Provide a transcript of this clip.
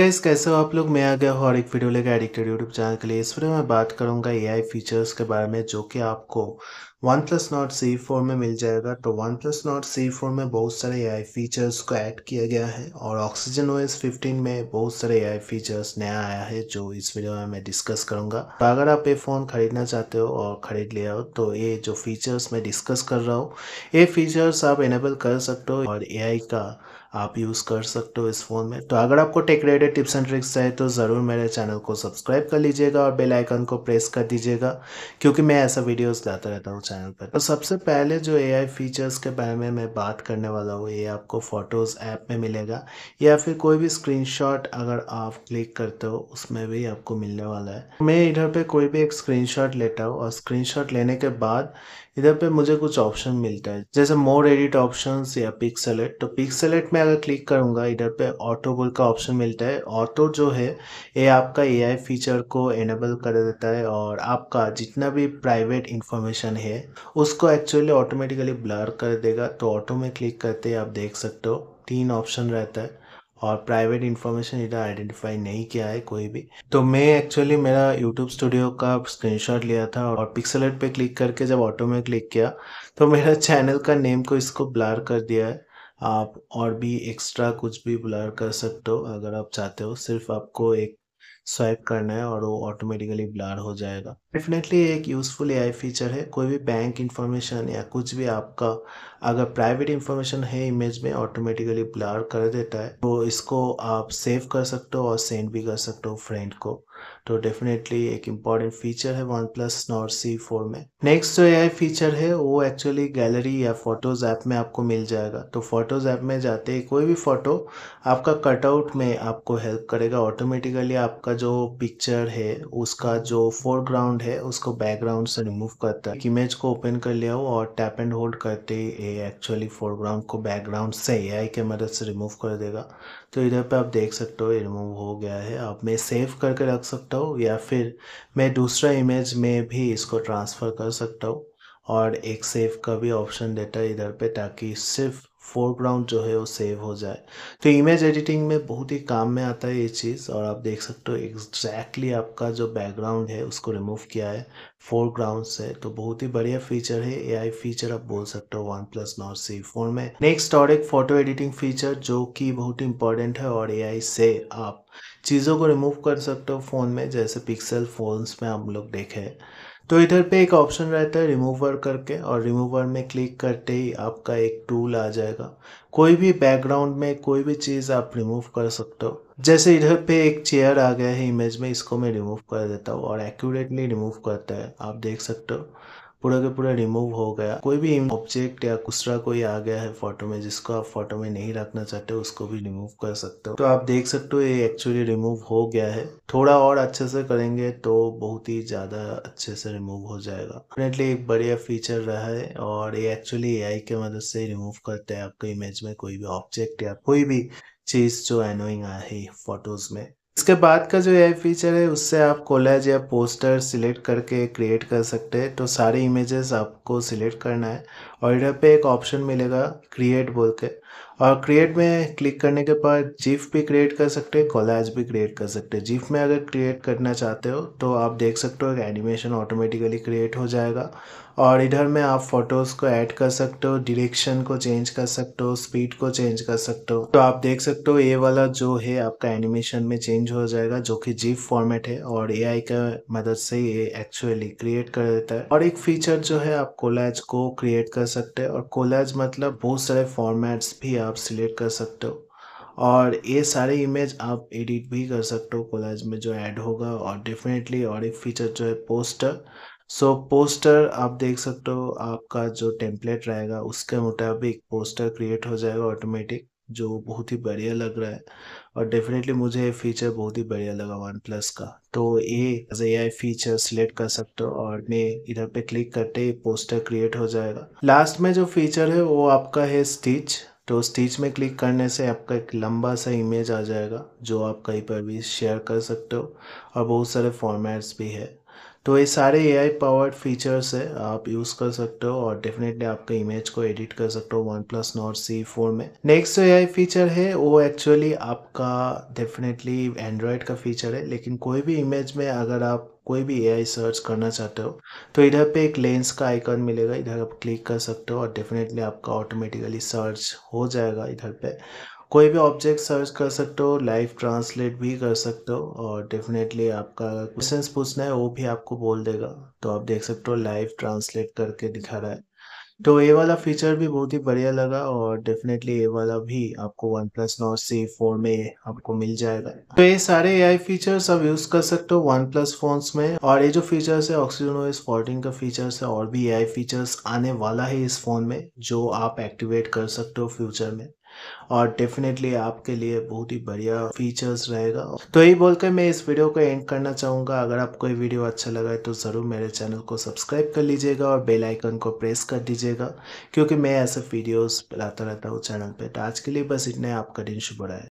guys कैसे हो आप लोग मैं आ गया हूँ और एक वीडियो लेकर एडिक्टेड यूट्यूब चैनल के लिए इस वीडियो में बात करूंगा एआई फीचर्स के बारे में जो कि आपको one plus Nord C four में मिल जाएगा तो one plus Nord C four में बहुत सारे ए आई फीचर्स को ऐड किया गया है और ऑक्सीजन ओएस एस फिफ्टीन में बहुत सारे ए आई फीचर्स नया आया है जो इस वीडियो में मैं डिस्कस करूंगा तो अगर आप ये फ़ोन खरीदना चाहते हो और ख़रीद लिया हो तो ये जो फीचर्स मैं डिस्कस कर रहा हूँ ये फीचर्स आप इनेबल कर सकते हो और ए आई का आप यूज़ कर सकते हो इस फ़ोन में तो अगर आपको tech related tips and tricks चाहिए तो ज़रूर मेरे चैनल को सब्सक्राइब कर लीजिएगा और बेल आइकन को प्रेस कर दीजिएगा क्योंकि मैं ऐसा वीडियोस लाता रहता हूँ चैनल पर तो सबसे पहले जो एआई फीचर्स के बारे में मैं बात करने वाला हूँ ये आपको फ़ोटोज़ ऐप में मिलेगा या फिर कोई भी स्क्रीनशॉट अगर आप क्लिक करते हो उसमें भी आपको मिलने वाला है मैं इधर पे कोई भी एक स्क्रीनशॉट लेता हूँ और स्क्रीनशॉट लेने के बाद इधर पे मुझे कुछ ऑप्शन मिलता है जैसे मोर एडिट ऑप्शन या पिक तो पिक में अगर क्लिक करूँगा इधर पे ऑटो बोल का ऑप्शन मिलता है ऑटो जो है ये आपका एआई फीचर को एनेबल कर देता है और आपका जितना भी प्राइवेट इंफॉर्मेशन है उसको एक्चुअली ऑटोमेटिकली ब्लर कर देगा तो ऑटो में क्लिक करते आप देख सकते हो तीन ऑप्शन रहता है और प्राइवेट इन्फॉर्मेशन इधर आइडेंटिफाई नहीं किया है कोई भी तो मैं एक्चुअली मेरा यूट्यूब स्टूडियो का स्क्रीनशॉट लिया था और पिक्सलट पे क्लिक करके जब ऑटो में क्लिक किया तो मेरा चैनल का नेम को इसको ब्लर कर दिया है आप और भी एक्स्ट्रा कुछ भी ब्लर कर सकते हो अगर आप चाहते हो सिर्फ आपको एक स्वाइप करना है और वो ऑटोमेटिकली ब्लर हो जाएगा डेफिनेटली एक यूज़फुल एआई फीचर है कोई भी बैंक इन्फॉर्मेशन या कुछ भी आपका अगर प्राइवेट इन्फॉर्मेशन है इमेज में ऑटोमेटिकली ब्लर कर देता है तो इसको आप सेव कर सकते हो और सेंड भी कर सकते हो फ्रेंड को तो डेफिनेटली एक इम्पॉर्टेंट फीचर है one plus Nord C four में नेक्स्ट जो ए फीचर है वो एक्चुअली गैलरी या फोटोज ऐप में आपको मिल जाएगा तो फोटोज ऐप में जाते ही कोई भी फोटो आपका कटआउट में आपको हेल्प करेगा ऑटोमेटिकली आपका जो पिक्चर है उसका जो फोरग्राउंड है उसको बैकग्राउंड से रिमूव करता है इमेज को ओपन कर लिया हो और टैप एंड होल्ड करते ही ये एक्चुअली फोरग्राउंड को बैकग्राउंड से ए के मदद से रिमूव कर देगा तो इधर पे आप देख सकते हो ये रिमूव हो गया है आप मैं सेव करके रख सकता हूँ या फिर मैं दूसरा इमेज में भी इसको ट्रांसफ़र कर सकता हूँ और एक सेव का भी ऑप्शन देता है इधर पे ताकि सिर्फ फोरग्राउंड जो है वो सेव हो जाए तो इमेज एडिटिंग में बहुत ही काम में आता है ये चीज़ और आप देख सकते हो एग्जैक्टली आपका जो बैकग्राउंड है उसको रिमूव किया है फोरग्राउंड से तो बहुत ही बढ़िया फीचर है एआई फीचर आप बोल सकते हो one plus Nord C four में नेक्स्ट और एक फोटो एडिटिंग फीचर जो कि बहुत इंपॉर्टेंट है और एआई से आप चीज़ों को रिमूव कर सकते हो फ़ोन में जैसे पिक्सल फ़ोन्स में हम लोग देखे तो इधर पे एक ऑप्शन रहता है रिमूवर करके और रिमूवर में क्लिक करते ही आपका एक टूल आ जाएगा कोई भी बैकग्राउंड में कोई भी चीज़ आप रिमूव कर सकते हो जैसे इधर पे एक चेयर आ गया है इमेज में इसको मैं रिमूव कर देता हूँ और एक्यूरेटली रिमूव करता है आप देख सकते हो पूरा का पूरा रिमूव हो गया कोई भी ऑब्जेक्ट या कुसरा कोई आ गया है फोटो में जिसको आप फोटो में नहीं रखना चाहते उसको भी रिमूव कर सकते हो तो आप देख सकते हो ये एक्चुअली रिमूव हो गया है थोड़ा और अच्छे से करेंगे तो बहुत ही ज़्यादा अच्छे से रिमूव हो जाएगा डेफिनेटली एक बढ़िया फीचर रहा है और ये एक्चुअली ए के मदद से रिमूव करते हैं आपके इमेज में कोई भी ऑब्जेक्ट या कोई भी चीज़ जो एनोइंग आ फोटोज़ में इसके बाद का जो ए फीचर है उससे आप कॉलेज या पोस्टर सिलेक्ट करके क्रिएट कर सकते हैं तो सारे इमेजेस आपको सिलेक्ट करना है और इधर पे एक ऑप्शन मिलेगा क्रिएट बोल के और क्रिएट में क्लिक करने के बाद जीफ भी क्रिएट कर सकते हैं कॉलेज भी क्रिएट कर सकते हैं जीफ में अगर क्रिएट करना चाहते हो तो आप देख सकते हो कि एनिमेशन ऑटोमेटिकली क्रिएट हो जाएगा और इधर में आप फोटोज़ को ऐड कर सकते हो डिरेक्शन को चेंज कर सकते हो स्पीड को चेंज कर सकते हो तो आप देख सकते हो ये वाला जो है आपका एनिमेशन में चेंज हो जाएगा जो कि जीप फॉर्मेट है और आई का मदद से ये एक्चुअली क्रिएट कर देता है और एक फीचर जो है आप कोलैज को क्रिएट कर सकते हैं और कोलैज मतलब बहुत सारे फॉर्मेट्स भी भी आप सिलेक्ट कर सकते हो और ये सारे इमेज आप एडिट भी कर सकते हो कोलाज में जो ऐड होगा और डेफिनेटली और एक फीचर जो है पोस्टर सो so, पोस्टर आप देख सकते हो आपका जो टेम्पलेट रहेगा उसके मुताबिक पोस्टर क्रिएट हो जाएगा ऑटोमेटिक जो बहुत ही बढ़िया लग रहा है और डेफिनेटली मुझे ये फीचर बहुत ही बढ़िया लगा वन प्लस का तो ये as A I feature select कर सकते हो और मैं इधर पे क्लिक करते ही पोस्टर क्रिएट हो जाएगा लास्ट में जो फीचर है वो आपका है स्टिच तो स्टिच में क्लिक करने से आपका एक लंबा सा इमेज आ जाएगा जो आप कहीं पर भी शेयर कर सकते हो और बहुत सारे फॉर्मेट्स भी है तो ये सारे ए आई पावर्ड फीचर्स है आप यूज़ कर सकते हो और डेफिनेटली आपके इमेज को एडिट कर सकते हो one plus Nord C four में नेक्स्ट जो ए आई फीचर है वो एक्चुअली आपका डेफिनेटली एंड्रॉयड का फीचर है लेकिन कोई भी इमेज में अगर आप कोई भी ए सर्च करना चाहते हो तो इधर पे एक लेंस का आइकन मिलेगा इधर आप क्लिक कर सकते हो और डेफिनेटली आपका ऑटोमेटिकली सर्च हो जाएगा इधर पे कोई भी ऑब्जेक्ट सर्च कर सकते हो लाइव ट्रांसलेट भी कर सकते हो और डेफिनेटली आपका क्वेश्चन पूछना है वो भी आपको बोल देगा तो आप देख सकते हो लाइव ट्रांसलेट करके दिखा रहा है तो ये वाला फीचर भी बहुत ही बढ़िया लगा और डेफिनेटली ये वाला भी आपको one plus Nord C four में आपको मिल जाएगा तो ये सारे ए आई फीचर्स आप यूज कर सकते हो वन प्लस फोन में और ये जो फीचर्स है ऑक्सीजन ओएस फोर्टीन का फीचर्स है और भी ए आई फीचर्स आने वाला है इस फोन में जो आप एक्टिवेट कर सकते हो फ्यूचर में और डेफिनेटली आपके लिए बहुत ही बढ़िया फीचर्स रहेगा तो यही बोलकर मैं इस वीडियो को एंड करना चाहूँगा अगर आपको ये वीडियो अच्छा लगा है तो ज़रूर मेरे चैनल को सब्सक्राइब कर लीजिएगा और बेल आइकन को प्रेस कर दीजिएगा क्योंकि मैं ऐसे वीडियोस लाता रहता हूँ चैनल पर तो आज के लिए बस इतना आपका दिन शुभ रहा है